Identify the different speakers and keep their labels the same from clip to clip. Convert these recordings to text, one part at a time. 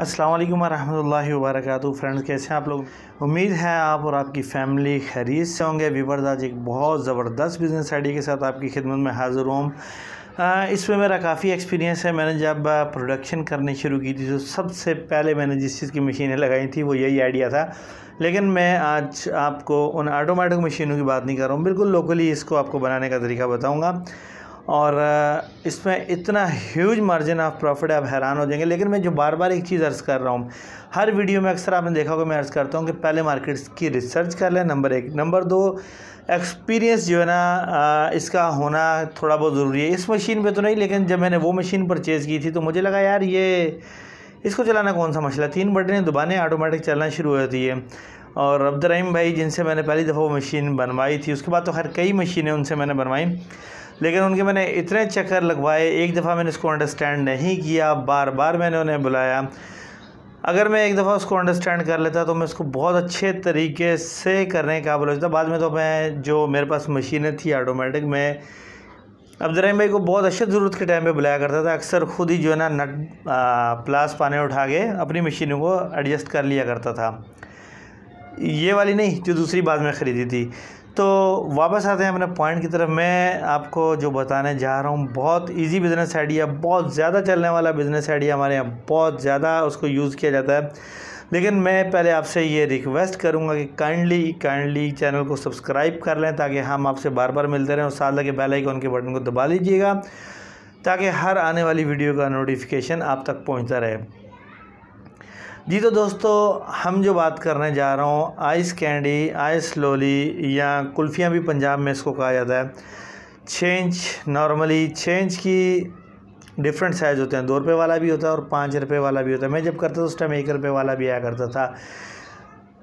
Speaker 1: असलम वरहमल work friends कैसे हैं आप लोग उम्मीद है आप और आपकी फैमिली खैरियत से होंगे वीवर्स आज एक बहुत ज़बरदस्त बिज़नेस आइडिया के साथ आपकी खिदमत में हाज़िर हूँ इसमें मेरा काफ़ी एक्सपीरियंस है मैंने जब प्रोडक्शन करनी शुरू की थी तो सबसे पहले मैंने जिस चीज़ की मशीनें लगाई थी वो यही आइडिया था लेकिन मैं आज आपको उन ऑटोमेटिक मशीनों की बात नहीं कर रहा हूँ बिल्कुल लोकली इसको आपको बनाने का तरीका बताऊँगा और इसमें इतना ह्यूज मार्जिन ऑफ प्रॉफिट आप हैरान हो जाएंगे लेकिन मैं जो बार बार एक चीज़ अर्ज़ कर रहा हूँ हर वीडियो में अक्सर आपने देखा होगा मैं अर्ज़ करता हूँ कि पहले मार्केट्स की रिसर्च कर लें नंबर एक नंबर दो एक्सपीरियंस जो है ना इसका होना थोड़ा बहुत ज़रूरी है इस मशीन पर तो नहीं लेकिन जब मैंने वो मशीन परचेज़ की थी तो मुझे लगा यार ये इसको चलाना कौन सा मसला तीन बटन दुबाने ऑटोमेटिक चलना शुरू हो जाती है और अब्दुलरहीम भाई जिनसे मैंने पहली दफ़ा वो मशीन बनवाई थी उसके बाद तो खैर कई मशीनें उनसे मैंने बनवाई लेकिन उनके मैंने इतने चक्कर लगवाए एक दफ़ा मैंने उसको अंडरस्टैंड नहीं किया बार बार मैंने उन्हें बुलाया अगर मैं एक दफ़ा उसको अंडरस्टैंड कर लेता तो मैं उसको बहुत अच्छे तरीके से करने का काबिल हो जाता बाद में तो मैं जो मेरे पास मशीनें थी ऑटोमेटिक मैं अब्दुलरहीम भाई को बहुत अच्छे ज़रूरत के टाइम पे बुलाया करता था अक्सर ख़ुद ही जो है ना नट प्लास पाने उठा के अपनी मशीनों को एडजस्ट कर लिया करता था ये वाली नहीं जो दूसरी बाद में ख़रीदी थी तो वापस आते हैं अपने पॉइंट की तरफ मैं आपको जो बताने जा रहा हूँ बहुत इजी बिज़नेस आइडिया बहुत ज़्यादा चलने वाला बिज़नेस आइडिया हमारे यहाँ बहुत ज़्यादा उसको यूज़ किया जाता है लेकिन मैं पहले आपसे ये रिक्वेस्ट करूँगा कि काइंडली काइंडली चैनल को सब्सक्राइब कर लें ताकि हम आपसे बार बार मिलते रहें और साथ लगे पहले ही के बटन को दबा लीजिएगा ताकि हर आने वाली वीडियो का नोटिफिकेशन आप तक पहुँचता रहे जी तो दोस्तों हम जो बात करने जा रहा हूँ आइस कैंडी आइस लोली या कुल्फ़ियाँ भी पंजाब में इसको कहा जाता है छः इंच नॉर्मली छः इंच की डिफरेंट साइज़ होते हैं दो रुपये वाला भी होता है और पाँच रुपये वाला भी होता है मैं जब करता था उस टाइम एक रुपये वाला भी आया करता था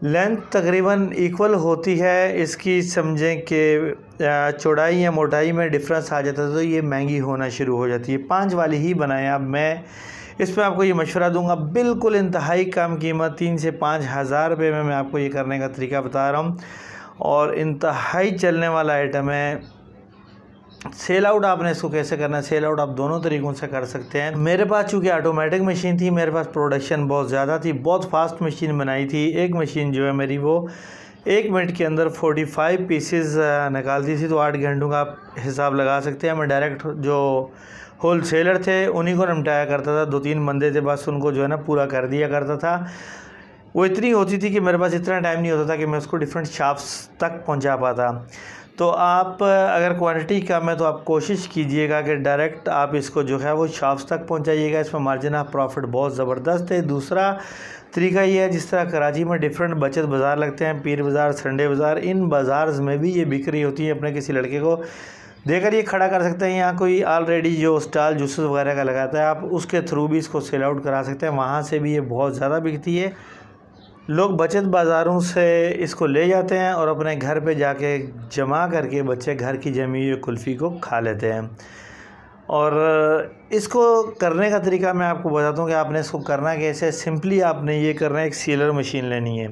Speaker 1: लेंथ तकरीबन इक्वल होती है इसकी समझें कि चौड़ाई या मोटाई में डिफरेंस आ जाता है तो ये महंगी होना शुरू हो जाती है पाँच वाली ही बनाएं अब मैं इस पर आपको ये मशवरा दूंगा बिल्कुल इंतहाई कम कीमत तीन से पाँच हज़ार रुपये में मैं आपको ये करने का तरीका बता रहा हूँ और इंतहाई चलने वाला आइटम है सेल आउट आपने इसको कैसे करना है सेल आउट आप दोनों तरीक़ों से कर सकते हैं मेरे पास चूँकि ऑटोमेटिक मशीन थी मेरे पास प्रोडक्शन बहुत ज़्यादा थी बहुत फास्ट मशीन बनाई थी एक मशीन जो है मेरी वो एक मिनट के अंदर 45 पीसेज निकालती थी तो आठ घंटों का आप हिसाब लगा सकते हैं मैं डायरेक्ट जो होल सेलर थे उन्हीं को निपटाया करता था दो तीन बंदे थे बस उनको जो है ना पूरा कर दिया करता था वो इतनी होती थी कि मेरे पास इतना टाइम नहीं होता था कि मैं उसको डिफरेंट शॉप्स तक पहुंचा पाता तो आप अगर क्वांटिटी कम है तो आप कोशिश कीजिएगा कि डायरेक्ट आप इसको जो है वो शॉप्स तक पहुंचाइएगा इसमें मार्जिन ऑफ प्रॉफिट बहुत ज़बरदस्त है दूसरा तरीका ये है जिस तरह कराची में डिफरेंट बचत बाज़ार लगते हैं पीर बाज़ार संडे बाज़ार इन बाज़ार में भी ये बिक्री होती है अपने किसी लड़के को देकर ये खड़ा कर सकते हैं यहाँ कोई ऑलरेडी जो स्टाल जूसेस वगैरह का लगाता है आप उसके थ्रू भी इसको सेल आउट करा सकते हैं वहाँ से भी ये बहुत ज़्यादा बिकती है लोग बचत बाज़ारों से इसको ले जाते हैं और अपने घर पे जाके जमा करके बच्चे घर की जमी हुई कुल्फ़ी को खा लेते हैं और इसको करने का तरीका मैं आपको बताता हूँ कि आपने इसको करना कैसे सिंपली आपने ये करना है एक सीलर मशीन लेनी है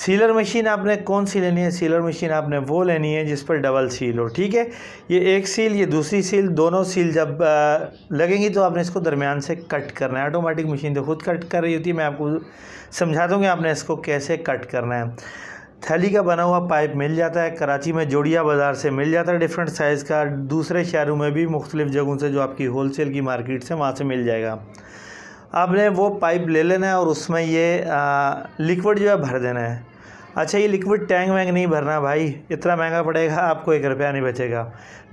Speaker 1: सीलर मशीन आपने कौन सी लेनी है सीलर मशीन आपने वो लेनी है जिस पर डबल सील हो ठीक है ये एक सील ये दूसरी सील दोनों सील जब लगेंगी तो आपने इसको दरमियान से कट करना है ऑटोमेटिक मशीन तो खुद कट कर रही होती है मैं आपको समझा दूँ कि आपने इसको कैसे कट करना है थैली का बना हुआ पाइप मिल जाता है कराची में जोड़िया बाज़ार से मिल जाता है डिफरेंट साइज़ का दूसरे शहरों में भी मुख्तलिफ़ जगहों से जो आपकी होल सेल की मार्केट से वहाँ से मिल जाएगा आपने वो पाइप ले लेना है और उसमें ये लिक्विड जो है भर देना है अच्छा ये लिक्विड टैंक वैंक नहीं भरना भाई इतना महंगा पड़ेगा आपको एक रुपया नहीं बचेगा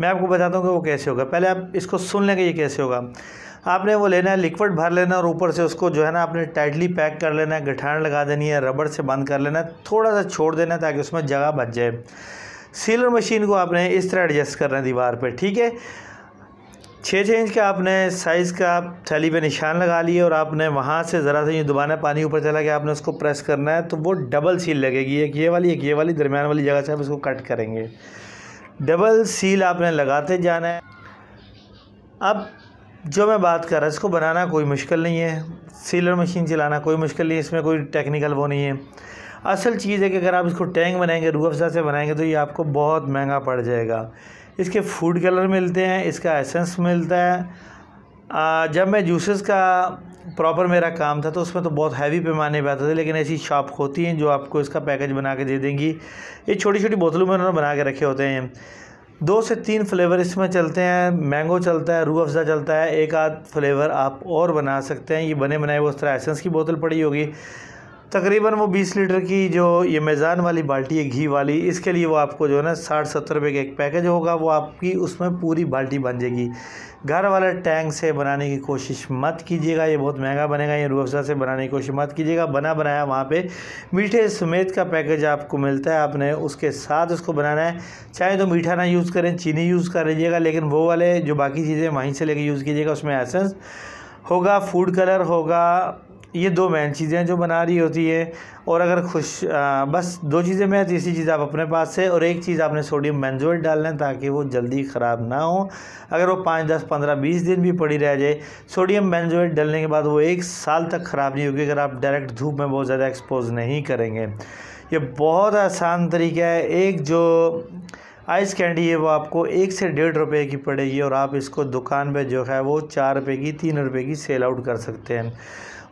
Speaker 1: मैं आपको बताता हूँ कि वो कैसे होगा पहले आप इसको सुन लेंगे ये कैसे होगा आपने वो लेना है लिक्विड भर लेना और ऊपर से उसको जो है ना आपने टाइटली पैक कर लेना है गठान लगा देनी है रबड़ से बंद कर लेना है थोड़ा सा छोड़ देना है ताकि उसमें जगह बच जाए सीलर मशीन को आपने इस तरह एडजस्ट करना है दीवार पर ठीक है छः छः इंच का आपने साइज़ का थैली पे निशान लगा लिए और आपने वहाँ से ज़रा सा ये दोबारा पानी ऊपर चला गया आपने उसको प्रेस करना है तो वो डबल सील लगेगी एक ये वाली एक ये वाली दरमियान वाली जगह से आप इसको कट करेंगे डबल सील आपने लगाते जाना है अब जो मैं बात कर रहा हूँ इसको बनाना कोई मुश्किल नहीं है सीलर मशीन चलाना कोई मुश्किल नहीं है इसमें कोई टेक्निकल वो नहीं है असल चीज़ है कि अगर आप इसको टैंक बनाएंगे रूह अफ़ज़ा से बनाएंगे तो ये आपको बहुत महंगा पड़ जाएगा इसके फूड कलर मिलते हैं इसका एसेंस मिलता है जब मैं जूसेस का प्रॉपर मेरा काम था तो उसमें तो बहुत हैवी पैमाने पर आता था लेकिन ऐसी शॉप होती हैं जो आपको इसका पैकेज बना के दे देंगी ये छोटी छोटी बोतलों में उन्होंने बना के रखे होते हैं दो से तीन फ्लेवर इसमें चलते हैं मैंगो चलता है रू अफ़ज़ा चलता है एक आध फ्लेवर आप और बना सकते हैं ये बने बनाए वो उस तरह एसेंस की बोतल पड़ी होगी तकरीबन वो 20 लीटर की जो ये मेज़ान वाली बाल्टी है घी वाली इसके लिए वो आपको जो है ना साठ सत्तर रुपये का एक पैकेज होगा वो आपकी उसमें पूरी बाल्टी बन जाएगी घर वाले टैंक से बनाने की कोशिश मत कीजिएगा ये बहुत महंगा बनेगा ये रूअफ़ा से बनाने की कोशिश मत कीजिएगा बना बनाया वहाँ पर मीठे समेत का पैकेज आपको मिलता है आपने उसके साथ उसको बनाना है चाहे तो मीठा ना यूज़ करें चीनी यूज़ कर लीजिएगा लेकिन वो वाले जो बाकी चीज़ें वहीं से लेकर यूज़ कीजिएगा उसमें एसेंस होगा फूड कलर होगा ये दो मेन चीज़ें जो बना रही होती है और अगर खुश आ, बस दो चीज़ें मैं तीसरी चीज़ आप अपने पास से और एक चीज़ आपने सोडियम बेंजोएट डाल लें ताकि वो जल्दी ख़राब ना हो अगर वो पाँच दस पंद्रह बीस दिन भी पड़ी रह जाए सोडियम बेंजोएट डालने के बाद वो एक साल तक ख़राब नहीं होगी अगर आप डायरेक्ट धूप में बहुत ज़्यादा एक्सपोज नहीं करेंगे ये बहुत आसान तरीका है एक जो आइस कैंडी है वो आपको एक से डेढ़ रुपए की पड़ेगी और आप इसको दुकान पे जो है वो चार रुपए की तीन रुपए की सेल आउट कर सकते हैं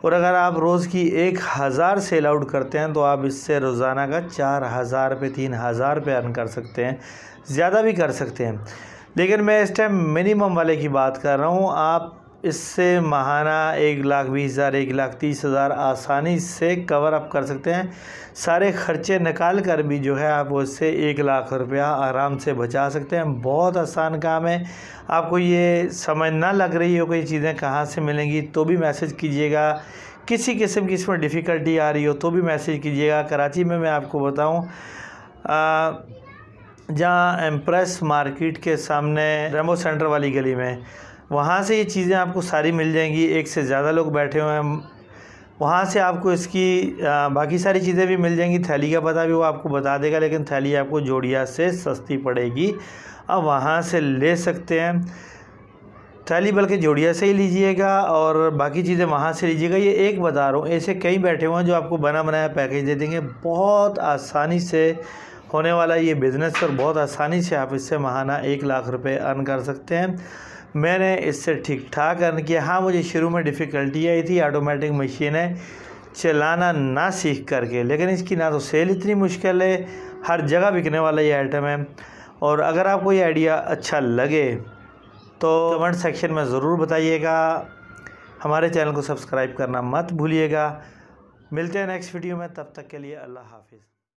Speaker 1: और अगर आप रोज़ की एक हज़ार सेल आउट करते हैं तो आप इससे रोज़ाना का चार हज़ार पे तीन हज़ार पे अर्न कर सकते हैं ज़्यादा भी कर सकते हैं लेकिन मैं इस टाइम मिनिमम वाले की बात कर रहा हूँ आप इससे महाना एक लाख बीस हज़ार एक लाख तीस हज़ार आसानी से कवर अप कर सकते हैं सारे खर्चे निकाल कर भी जो है आप उससे एक लाख रुपया आराम से बचा सकते हैं बहुत आसान काम है आपको ये समझ ना लग रही हो कि चीज़ें कहाँ से मिलेंगी तो भी मैसेज कीजिएगा किसी किस्म की इसमें डिफ़िकल्टी आ रही हो तो भी मैसेज कीजिएगा कराची में मैं आपको बताऊँ जहाँ एम्प्रेस मार्केट के सामने रेमो सेंटर वाली गली में वहाँ से ये चीज़ें आपको सारी मिल जाएंगी एक से ज़्यादा लोग बैठे हुए हैं वहाँ से आपको इसकी बाकी सारी चीज़ें भी मिल जाएंगी थैली का पता भी वो आपको बता देगा लेकिन थैली आपको जोड़िया से सस्ती पड़ेगी अब वहाँ से ले सकते हैं थैली बल्कि जोड़िया से ही लीजिएगा और बाकी चीज़ें वहाँ से लीजिएगा ये एक बता रहा हूँ ऐसे कई बैठे हुए हैं जो आपको बना बनाया पैकेज दे देंगे बहुत आसानी से होने वाला ये बिज़नेस और बहुत आसानी से आप इससे महाना एक लाख रुपये अर्न कर सकते हैं मैंने इससे ठीक ठाक अर्न किया हाँ मुझे शुरू में डिफ़िकल्टी आई थी ऑटोमेटिक है चलाना ना सीख करके लेकिन इसकी ना तो सेल इतनी मुश्किल है हर जगह बिकने वाला ये आइटम है और अगर आपको ये आइडिया अच्छा लगे तो कमेंट सेक्शन में ज़रूर बताइएगा हमारे चैनल को सब्सक्राइब करना मत भूलिएगा मिलते हैं नेक्स्ट वीडियो में तब तक के लिए अल्लाह हाफिज़